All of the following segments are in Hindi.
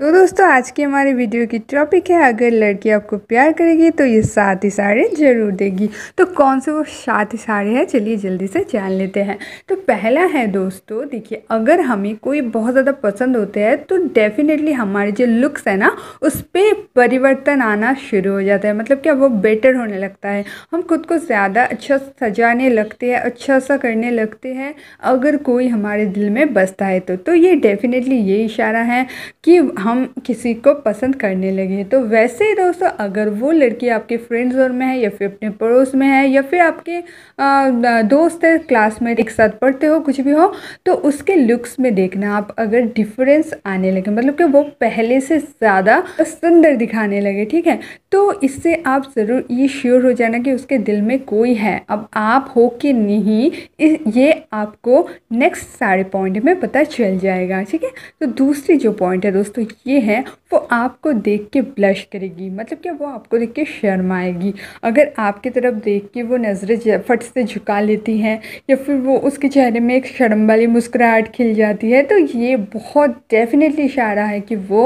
तो दोस्तों आज की हमारी वीडियो की टॉपिक है अगर लड़की आपको प्यार करेगी तो ये सात इशारे जरूर देगी तो कौन से वो सात इशारे हैं चलिए जल्दी से जान लेते हैं तो पहला है दोस्तों देखिए अगर हमें कोई बहुत ज़्यादा पसंद होते हैं तो डेफिनेटली हमारे जो लुक्स है ना उस पर परिवर्तन आना शुरू हो जाता है मतलब क्या वो बेटर होने लगता है हम खुद को ज़्यादा अच्छा सजाने लगते हैं अच्छा सा करने लगते हैं अगर कोई हमारे दिल में बसता है तो, तो ये डेफिनेटली ये इशारा है कि हम किसी को पसंद करने लगे तो वैसे ही दोस्तों अगर वो लड़की आपके फ्रेंड जोन में है या फिर अपने पड़ोस में है या फिर आपके दोस्त है क्लासमेट एक साथ पढ़ते हो कुछ भी हो तो उसके लुक्स में देखना आप अगर डिफरेंस आने लगे मतलब कि वो पहले से ज़्यादा सुंदर दिखाने लगे ठीक है तो इससे आप ज़रूर ये श्योर हो जाना कि उसके दिल में कोई है अब आप हो कि नहीं ये आपको नेक्स्ट सारे पॉइंट में पता चल जाएगा ठीक है तो दूसरी जो पॉइंट है दोस्तों ये हैं वो आपको देख के ब्लश करेगी मतलब कि वो आपको देख के शर्माएगी अगर आपकी तरफ देख के वो नज़रें फट से झुका लेती हैं या फिर वो उसके चेहरे में एक शर्म वाली मुस्कुराहट खिल जाती है तो ये बहुत डेफिनेटली इशारा है कि वो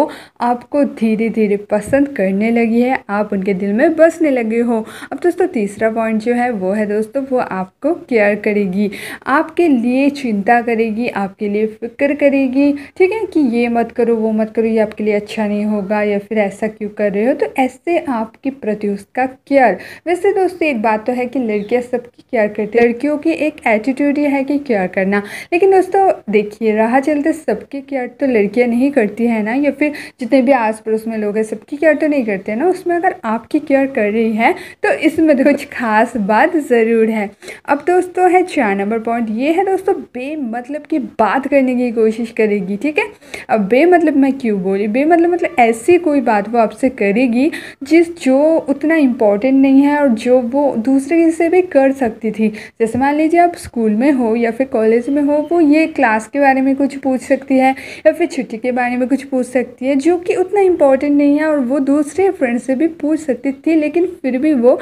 आपको धीरे धीरे पसंद करने लगी है आप उनके दिल में बसने लगे हो अब दोस्तों तीसरा पॉइंट जो है वो है दोस्तों वो आपको केयर करेगी आपके लिए चिंता करेगी आपके लिए फ़िक्र करेगी ठीक है कि ये मत करो वो मत करो आपके लिए अच्छा नहीं होगा या फिर ऐसा क्यों कर रहे हो तो ऐसे आपके प्रति उसका केयर वैसे दोस्तों एक बात तो है कि लड़कियाँ सबकी केयर करती है लड़कियों की एक एटीट्यूड ये है कि केयर करना लेकिन दोस्तों देखिए राह चलते सबकी केयर तो लड़कियाँ नहीं करती है ना या फिर जितने भी आस पड़ोस में लोग हैं सबकी केयर तो नहीं करते ना उसमें अगर आपकी केयर कर रही है तो इसमें तो कुछ खास बात ज़रूर है अब दोस्तों है चार नंबर पॉइंट ये है दोस्तों बे मतलब की बात करने की कोशिश करेगी ठीक है अब बे मतलब मैं क्यों बोली बेमतलब मतलब ऐसी कोई बात वो आपसे करेगी जिस जो उतना इम्पोर्टेंट नहीं है और जो वो दूसरे किसी से भी कर सकती थी जैसे मान लीजिए आप स्कूल में हो या फिर कॉलेज में हो वो ये क्लास के बारे में कुछ पूछ सकती है या फिर छुट्टी के बारे में कुछ पूछ सकती है जो कि उतना इम्पोर्टेंट नहीं है और वो दूसरे फ्रेंड से भी पूछ सकती थी लेकिन फिर भी वो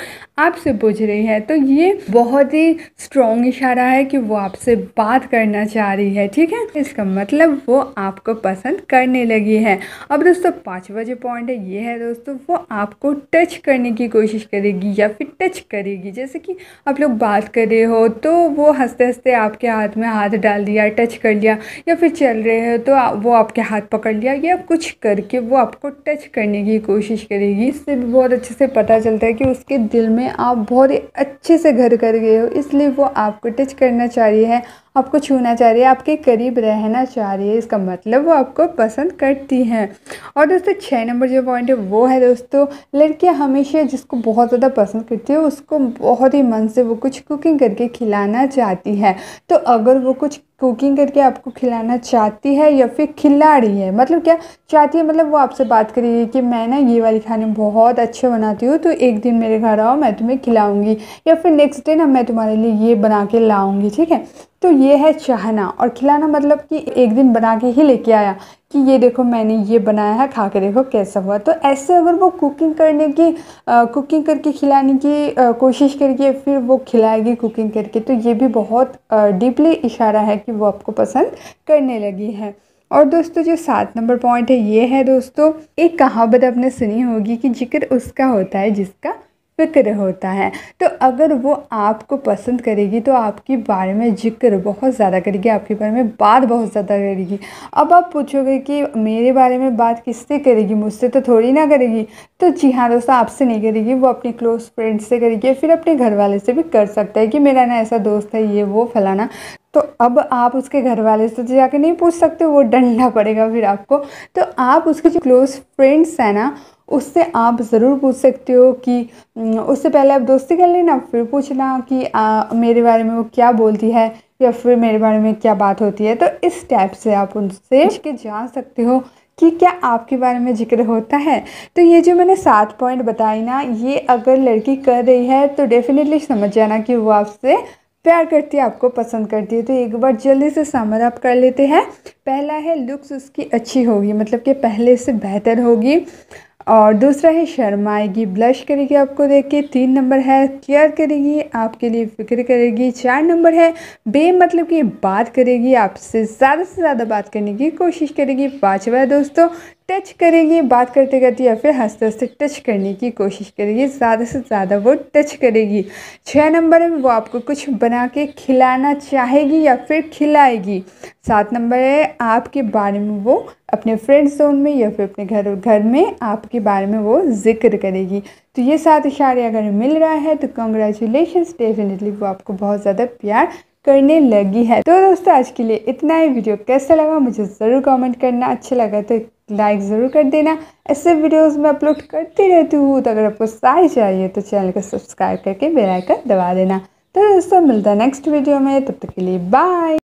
आपसे पूछ रही है तो ये बहुत ही स्ट्रॉन्ग इशारा है कि वो आपसे बात करना चाह रही है ठीक है इसका मतलब वो आपको पसंद करने लगी है है अब दोस्तों पाँचवा जो पॉइंट है ये है दोस्तों वो आपको टच करने की कोशिश करेगी या फिर टच करेगी जैसे कि आप लोग बात कर रहे हो तो वो हंसते हंसते आपके हाथ में हाथ डाल दिया टच कर लिया या फिर चल रहे हो तो वो आपके हाथ पकड़ लिया या कुछ करके वो आपको टच करने की कोशिश करेगी इससे भी बहुत अच्छे से पता चलता है कि उसके दिल में आप बहुत अच्छे से घर कर गए हो इसलिए वो आपको टच करना चाहिए है आपको छूना चाह रही है आपके करीब रहना चाह रही है इसका मतलब वो आपको पसंद करती हैं और दोस्तों छः नंबर जो पॉइंट है वो है दोस्तों लड़कियाँ हमेशा जिसको बहुत ज़्यादा पसंद करती है उसको बहुत ही मन से वो कुछ कुकिंग करके खिलाना चाहती है तो अगर वो कुछ कुकिंग करके आपको खिलाना चाहती है या फिर खिला रही है मतलब क्या चाहती है मतलब वो आपसे बात करेगी कि मैं ना ये वाली खाने बहुत अच्छे बनाती हूँ तो एक दिन मेरे घर आओ मैं तुम्हें खिलाऊंगी या फिर नेक्स्ट डे ना मैं तुम्हारे लिए ये बना के लाऊंगी ठीक है तो ये है चाहना और खिलाना मतलब कि एक दिन बना के ही लेके आया कि ये देखो मैंने ये बनाया है खा के देखो कैसा हुआ तो ऐसे अगर वो कुकिंग करने की आ, कुकिंग करके खिलाने की आ, कोशिश करके फिर वो खिलाएगी कुकिंग करके तो ये भी बहुत डीपली इशारा है कि वो आपको पसंद करने लगी है और दोस्तों जो सात नंबर पॉइंट है ये है दोस्तों एक कहावत आपने सुनी होगी कि जिक्र उसका होता है जिसका फ़िक्र होता है तो अगर वो आपको पसंद करेगी तो आपके बारे में जिक्र बहुत ज़्यादा करेगी आपके बारे में बात बहुत ज़्यादा करेगी अब आप पूछोगे कि मेरे बारे में बात किससे करेगी मुझसे तो थोड़ी ना करेगी तो जी हाँ दोस्तों आपसे नहीं करेगी वो अपने क्लोज़ फ्रेंड से करेगी फिर अपने घर वाले से भी कर सकता है कि मेरा ना ऐसा दोस्त है ये वो फलाना तो अब आप उसके घर वाले से तो जाके नहीं पूछ सकते वो डंडा पड़ेगा फिर आपको तो आप उसके जो क्लोज़ फ्रेंड्स हैं ना उससे आप ज़रूर पूछ सकते हो कि उससे पहले आप दोस्ती कर लेना फिर पूछना कि आ, मेरे बारे में वो क्या बोलती है या फिर मेरे बारे में क्या बात होती है तो इस टाइप से आप उनसे के जान सकते हो कि क्या आपके बारे में जिक्र होता है तो ये जो मैंने सात पॉइंट बताई ना ये अगर लड़की कर रही है तो डेफिनेटली समझ जाना कि वो आपसे प्यार करती है आपको पसंद करती है तो एक बार जल्दी से सामान आप कर लेते हैं पहला है लुक्स उसकी अच्छी होगी मतलब कि पहले से बेहतर होगी और दूसरा है शर्माएगी ब्लश करेगी आपको देख के तीन नंबर है केयर करेगी आपके लिए फिक्र करेगी चार नंबर है बे मतलब कि बात करेगी आपसे ज़्यादा से ज़्यादा बात करने की कोशिश करेगी पाँचवा दोस्तों टच करेगी बात करते करते या फिर हंसते हंसते टच करने की कोशिश करेगी ज़्यादा से ज़्यादा वो टच करेगी छः नंबर में वो आपको कुछ बना के खिलाना चाहेगी या फिर खिलाएगी सात नंबर है आपके बारे में वो अपने फ्रेंड जोन में या फिर अपने घर घर में आपके बारे में वो जिक्र करेगी तो ये सात इशारे अगर मिल रहा है तो कॉन्ग्रेचुलेशन डेफिनेटली वो आपको बहुत ज़्यादा प्यार करने लगी है तो दोस्तों आज के लिए इतना ही वीडियो कैसा लगा मुझे ज़रूर कमेंट करना अच्छा लगा तो लाइक ज़रूर कर देना ऐसे वीडियोस मैं अपलोड करती रहती हूँ तो अगर आपको सारी चाहिए तो चैनल को सब्सक्राइब करके बेल आइकन दबा देना तो दोस्तों मिलता है नेक्स्ट वीडियो में तब तक के लिए बाय